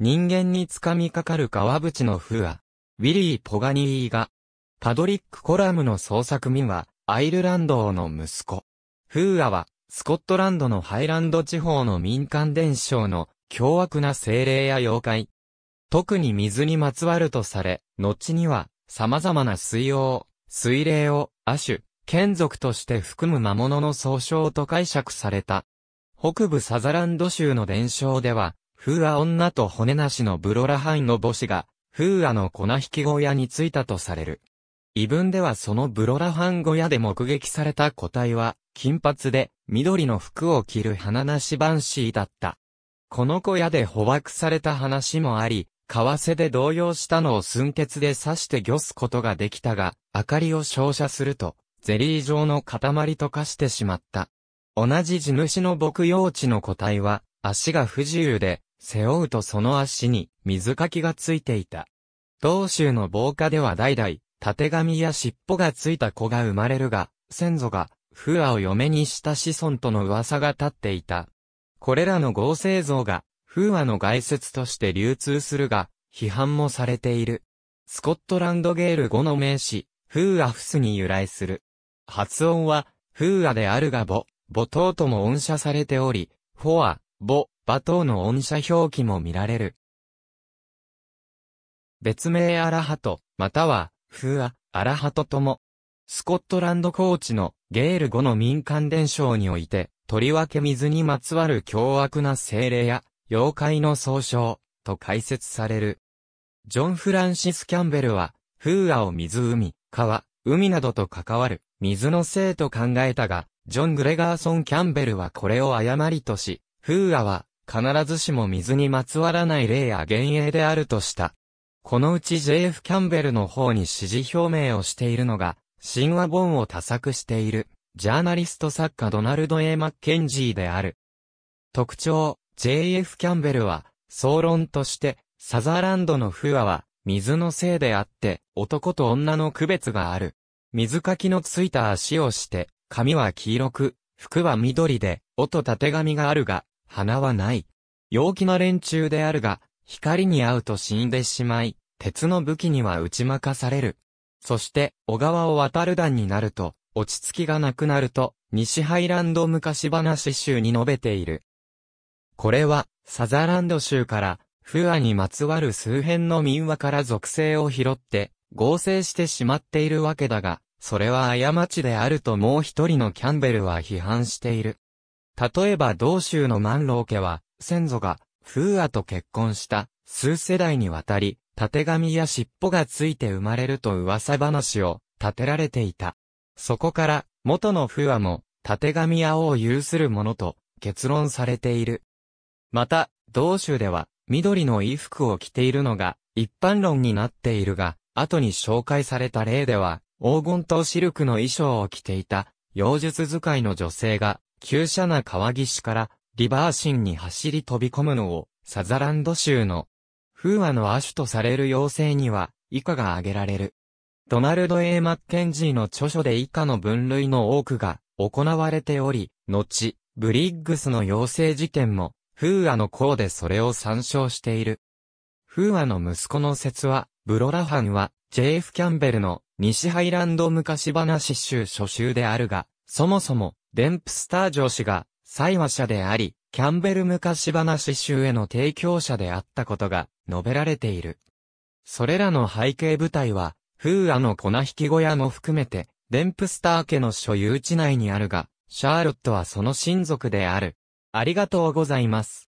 人間につかみかかる川淵の不和、ウィリー・ポガニーが、パドリック・コラムの創作民は、アイルランド王の息子。フーアは、スコットランドのハイランド地方の民間伝承の凶悪な精霊や妖怪。特に水にまつわるとされ、後には様々な水溶、水霊を、亜種、剣族として含む魔物の総称と解釈された。北部サザランド州の伝承では、風ア女と骨なしのブロラハンの母子が、風アの粉引き小屋に着いたとされる。異文ではそのブロラハン小屋で目撃された個体は、金髪で、緑の服を着る花なしバンシーだった。この小屋で捕獲された話もあり、為替で動揺したのを寸鉄で刺して漁すことができたが、明かりを照射すると、ゼリー状の塊と化してしまった。同じ地主の牧用地の個体は、足が不自由で、背負うとその足に水かきがついていた。道州の防火では代々、縦髪や尻尾がついた子が生まれるが、先祖が、ー和を嫁にした子孫との噂が立っていた。これらの合成像が、風和の外説として流通するが、批判もされている。スコットランドゲール語の名詞、風和フスに由来する。発音は、風和であるがボ、母頭とも音写されており、フォア、ボ、馬頭の恩赦表記も見られる。別名アラハト、または、フーア、アラハトとも、スコットランド高地のゲール語の民間伝承において、とりわけ水にまつわる凶悪な精霊や妖怪の総称と解説される。ジョン・フランシス・キャンベルは、フーアを湖、川、海などと関わる水のせいと考えたが、ジョン・グレガーソン・キャンベルはこれを誤りとし、フーアは必ずしも水にまつわらない例や幻影であるとした。このうち J.F. キャンベルの方に支持表明をしているのが、神話本を多作している、ジャーナリスト作家ドナルド・ A・ マッケンジーである。特徴、J.F. キャンベルは、総論として、サザーランドの不和は、水のせいであって、男と女の区別がある。水かきのついた足をして、髪は黄色く、服は緑で、音縦髪があるが、花はない。陽気な連中であるが、光に合うと死んでしまい、鉄の武器には打ち負かされる。そして、小川を渡る段になると、落ち着きがなくなると、西ハイランド昔話集に述べている。これは、サザランド州から、不アにまつわる数編の民話から属性を拾って、合成してしまっているわけだが、それは過ちであるともう一人のキャンベルは批判している。例えば同州の万老家は、先祖が、風和と結婚した、数世代にわたり、縦髪や尻尾がついて生まれると噂話を立てられていた。そこから、元の風和も、縦髪やを有するものと結論されている。また、同州では、緑の衣服を着ているのが、一般論になっているが、後に紹介された例では、黄金とシルクの衣装を着ていた、妖術使いの女性が、急斜な川岸からリバーシンに走り飛び込むのをサザランド州の風和の亜種とされる要請には以下が挙げられる。ドナルド・ A・ マッケンジーの著書で以下の分類の多くが行われており、後、ブリッグスの要請事件も、風和の項でそれを参照している。風和の息子の説は、ブロラハンは、JF キャンベルの西ハイランド昔話集初集であるが、そもそも、デンプスター上司が、最話者であり、キャンベル昔話集への提供者であったことが述べられている。それらの背景部隊は、風アの粉引き小屋も含めて、デンプスター家の所有地内にあるが、シャーロットはその親族である。ありがとうございます。